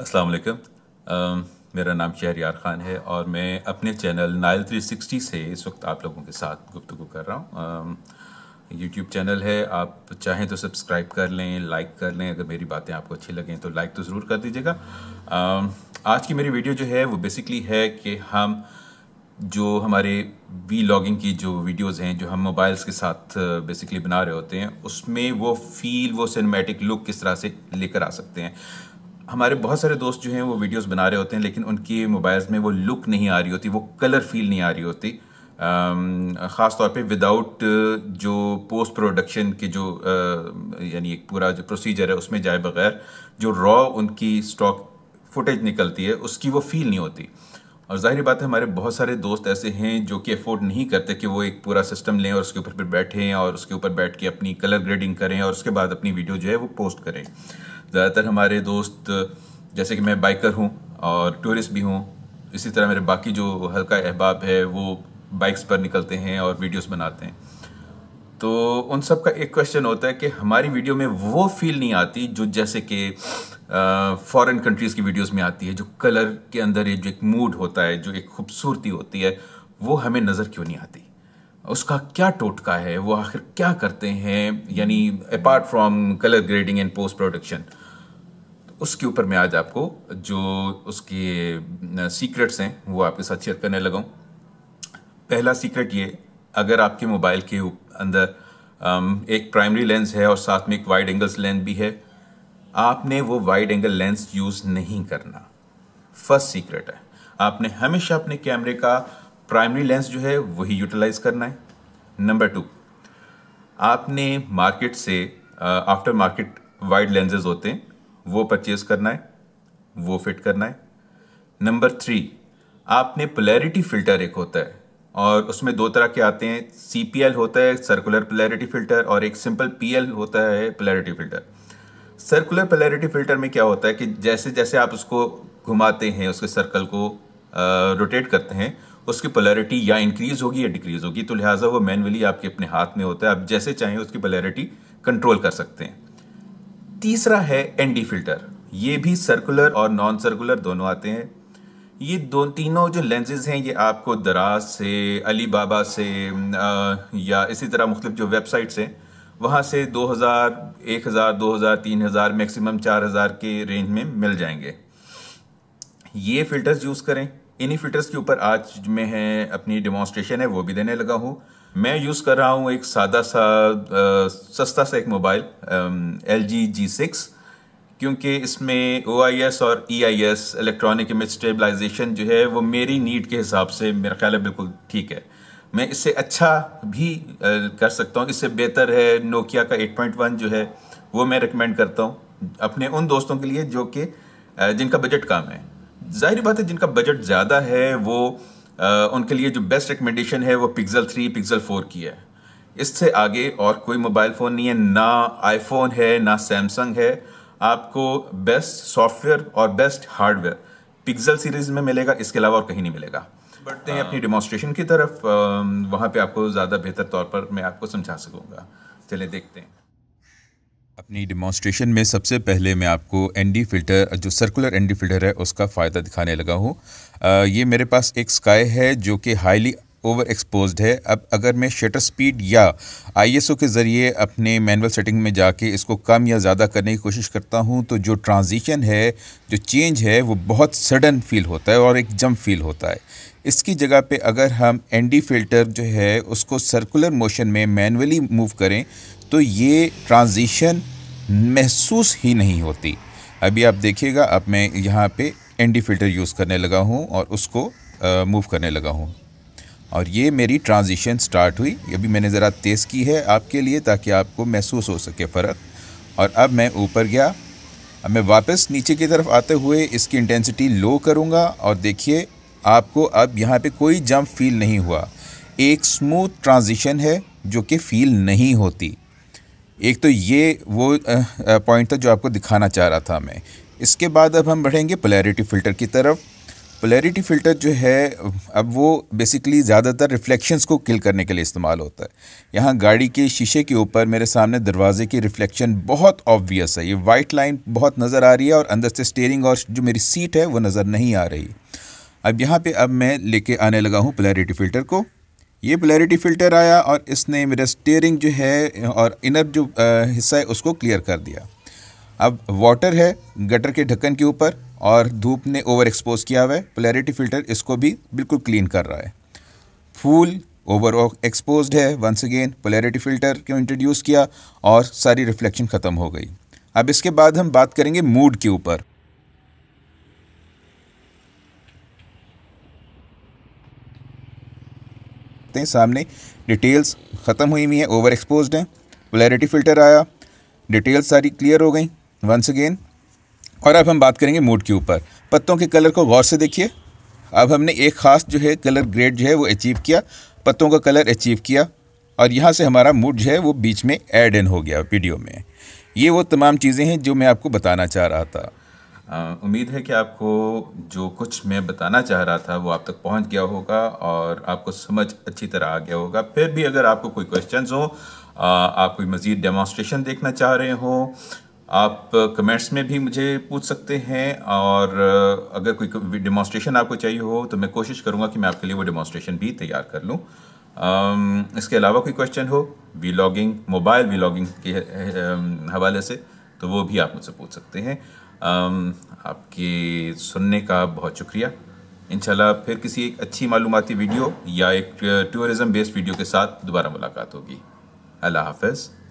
अस्सलाम वालेकुम मेरा नाम शहर यार ख़ान है और मैं अपने चैनल नायल 360 से इस वक्त आप लोगों के साथ गुफ्तु कर रहा हूँ यूट्यूब चैनल है आप चाहें तो सब्सक्राइब कर लें लाइक कर लें अगर मेरी बातें आपको अच्छी लगें तो लाइक तो ज़रूर कर दीजिएगा आज की मेरी वीडियो जो है वो बेसिकली है कि हम जो हमारे वी लॉगिंग की जो वीडियोस हैं जो हम मोबाइल्स के साथ बेसिकली बना रहे होते हैं उसमें वो फील वो सिनेमैटिक लुक किस तरह से लेकर आ सकते हैं हमारे बहुत सारे दोस्त जो हैं वो वीडियोस बना रहे होते हैं लेकिन उनकी मोबाइल्स में वो लुक नहीं आ रही होती वो कलर फील नहीं आ रही होती ख़ास तौर पे विदाउट जो पोस्ट प्रोडक्शन के जो यानी एक पूरा जो प्रोसीजर है उसमें जाए बगैर जो रॉ उनकी स्टॉक फुटेज निकलती है उसकी वो फील नहीं होती और जाहिर बात है हमारे बहुत सारे दोस्त ऐसे हैं जो कि अफोर्ड नहीं करते कि वो एक पूरा सिस्टम लें और उसके ऊपर फिर बैठें और उसके ऊपर बैठ के अपनी कलर ग्रेडिंग करें और उसके बाद अपनी वीडियो जो है वो पोस्ट करें ज़्यादातर हमारे दोस्त जैसे कि मैं बाइकर हूँ और टूरिस्ट भी हूँ इसी तरह मेरे बाकी जो हल्का अहबाब है वो बाइक्स पर निकलते हैं और वीडियोस बनाते हैं तो उन सब का एक क्वेश्चन होता है कि हमारी वीडियो में वो फील नहीं आती जो जैसे कि फॉरेन कंट्रीज़ की वीडियोस में आती है जो कलर के अंदर जो एक मूड होता है जो एक खूबसूरती होती है वो हमें नज़र क्यों नहीं आती उसका क्या टोटका है वो आखिर क्या करते हैं यानी apart from colour grading and post production उसके ऊपर मैं आज आपको जो उसके सीक्रेट्स हैं वो आपके साथ शेयर करने लगाऊँ पहला सीक्रेट ये अगर आपके मोबाइल के ऊपर अंदर um, एक प्राइमरी लेंस है और साथ में एक वाइड एंगल्स लेंस भी है आपने वो वाइड एंगल लेंस यूज़ नहीं करना फर्स्ट सीक्रेट है आपने हमेशा अपने कैमरे का प्राइमरी लेंस जो है वही यूटिलाइज करना है नंबर टू आपने मार्केट से आफ्टर मार्केट वाइड लेंजेज होते हैं वो परचेज़ करना है वो फिट करना है नंबर थ्री आपने पोलैरिटी फ़िल्टर एक होता है और उसमें दो तरह के आते हैं सी पी एल होता है सर्कुलर पोलैरिटी फिल्टर और एक सिंपल पी एल होता है polarity filter circular polarity filter में क्या होता है कि जैसे जैसे आप उसको घुमाते हैं उसके सर्कल को रोटेट करते हैं उसकी पलेरिटी या इंक्रीज होगी या डिक्रीज होगी तो लिहाजा वो मैनुअली आपके अपने हाथ में होता है आप जैसे चाहें उसकी पलैरिटी कंट्रोल कर सकते हैं तीसरा है एनडी फिल्टर ये भी सर्कुलर और नॉन सर्कुलर दोनों आते हैं ये दो तीनों जो लेंसेज हैं ये आपको दराज से अली बाबा से आ, या इसी तरह मुख्तलिफ जो वेबसाइट्स हैं वहाँ से 2000, 1000, 2000, 3000 मैक्सिमम 4000 के रेंज में मिल जाएंगे ये फ़िल्टर्स यूज़ करें इन्हीं फ़िल्टर्स के ऊपर आज में है अपनी डिमॉन्स्ट्रेशन है वो भी देने लगा हूँ मैं यूज़ कर रहा हूँ एक सादा सा आ, सस्ता सा एक mobile L G G six क्योंकि इसमें ओ और ई इलेक्ट्रॉनिक इमेज स्टेबलाइजेशन जो है वो मेरी नीड के हिसाब से मेरा ख्याल है बिल्कुल ठीक है मैं इससे अच्छा भी कर सकता हूँ इससे बेहतर है नोकिया का 8.1 जो है वो मैं रिकमेंड करता हूँ अपने उन दोस्तों के लिए जो कि जिनका बजट कम है जाहिर बात है जिनका बजट ज़्यादा है वो उनके लिए जो बेस्ट रिकमेंडेशन है वो पिक्सल थ्री पिक्सल फोर की है इससे आगे और कोई मोबाइल फ़ोन नहीं है ना आईफोन है ना सैमसंग है आपको बेस्ट सॉफ्टवेयर और बेस्ट हार्डवेयर पिक्सल सीरीज में मिलेगा इसके अलावा और कहीं नहीं मिलेगा बढ़ते हैं हाँ। अपनी डेमोस्ट्रेशन की तरफ वहाँ पे आपको ज़्यादा बेहतर तौर पर मैं आपको समझा सकूँगा चलिए देखते हैं अपनी डिमॉन्स्ट्रेशन में सबसे पहले मैं आपको एनडी फ़िल्टर जो सर्कुलर एनडी फ़िल्टर है उसका फ़ायदा दिखाने लगा हूँ ये मेरे पास एक स्काई है जो कि हाईली ओवर एक्सपोज है अब अगर मैं शटर स्पीड या आईएसओ के ज़रिए अपने मैनुअल सेटिंग में जाके इसको कम या ज़्यादा करने की कोशिश करता हूँ तो जो ट्रांजिशन है जो चेंज है वो बहुत सडन फील होता है और एक जम फील होता है इसकी जगह पे अगर हम एनडी फिल्टर जो है उसको सर्कुलर मोशन में मैनुअली मूव करें तो ये ट्रांजिशन महसूस ही नहीं होती अभी आप देखिएगा अब मैं यहाँ पे एनडी फिल्टर यूज़ करने लगा हूँ और उसको मूव करने लगा हूँ और ये मेरी ट्रांजिशन स्टार्ट हुई ये भी मैंने ज़रा तेज़ की है आपके लिए ताकि आपको महसूस हो सके फ़र्क और अब मैं ऊपर गया अब मैं वापस नीचे की तरफ आते हुए इसकी इंटेंसिटी लो करूँगा और देखिए आपको अब यहाँ पे कोई जंप फील नहीं हुआ एक स्मूथ ट्रांजिशन है जो कि फील नहीं होती एक तो ये वो पॉइंट था जो आपको दिखाना चाह रहा था मैं इसके बाद अब हम बढ़ेंगे पोलैरिटी फ़िल्टर की तरफ पोलैरिटी फ़िल्टर जो है अब वो बेसिकली ज़्यादातर रिफ्लेक्शंस को किल करने के लिए इस्तेमाल होता है यहाँ गाड़ी के शीशे के ऊपर मेरे सामने दरवाजे की रिफ्लेक्शन बहुत ऑब्वियस है ये वाइट लाइन बहुत नज़र आ रही है और अंदर से स्टेयरिंग और जो मेरी सीट है वो नज़र नहीं आ रही अब यहाँ पर अब मैं लेके आने लगा हूँ पोलैरिटी फ़िल्टर को ये पोलैरिटी फ़िल्टर आया और इसने मेरा स्टेयरिंग जो है और इनर जो हिस्सा है उसको क्लियर कर दिया अब वाटर है गटर के ढक्कन के ऊपर और धूप ने ओवर एक्सपोज किया हुआ है प्लेरिटी फिल्टर इसको भी बिल्कुल क्लीन कर रहा है फूल ओवर एक्सपोज है वंस अगेन पोलैरिटी फिल्टर को इंट्रोड्यूस किया और सारी रिफ्लेक्शन ख़त्म हो गई अब इसके बाद हम बात करेंगे मूड के ऊपर सामने डिटेल्स ख़त्म हुई हुई हैं ओवर एक्सपोज हैं पोलैरिटी फिल्टर आया डिटेल्स सारी क्लियर हो गई वंस अगेन और अब हम बात करेंगे मूड के ऊपर पत्तों के कलर को गौर से देखिए अब हमने एक ख़ास जो है कलर ग्रेड जो है वो अचीव किया पत्तों का कलर अचीव किया और यहाँ से हमारा मूड जो है वो बीच में एड इन हो गया वीडियो में ये वो तमाम चीज़ें हैं जो मैं आपको बताना चाह रहा था उम्मीद है कि आपको जो कुछ मैं बताना चाह रहा था वो आप तक पहुंच गया होगा और आपको समझ अच्छी तरह आ गया होगा फिर भी अगर आपको कोई क्वेश्चंस हो आप कोई मज़ीद डेमोस्ट्रेशन देखना चाह रहे हो आप कमेंट्स में भी मुझे पूछ सकते हैं और अगर कोई डेमोस्ट्रेशन आपको चाहिए हो तो मैं कोशिश करूंगा कि मैं आपके लिए वो डेमोस्ट्रेशन भी तैयार कर लूँ इसके अलावा कोई क्वेश्चन हो वीलॉगिंग मोबाइल वीलॉगिंग के हवाले से तो वो भी आप मुझसे पूछ सकते हैं आपके सुनने का बहुत शुक्रिया इंशाल्लाह फिर किसी एक अच्छी मालूमती वीडियो या एक टूरिज़म बेस्ड वीडियो के साथ दोबारा मुलाकात होगी अल्लाह हाफिज़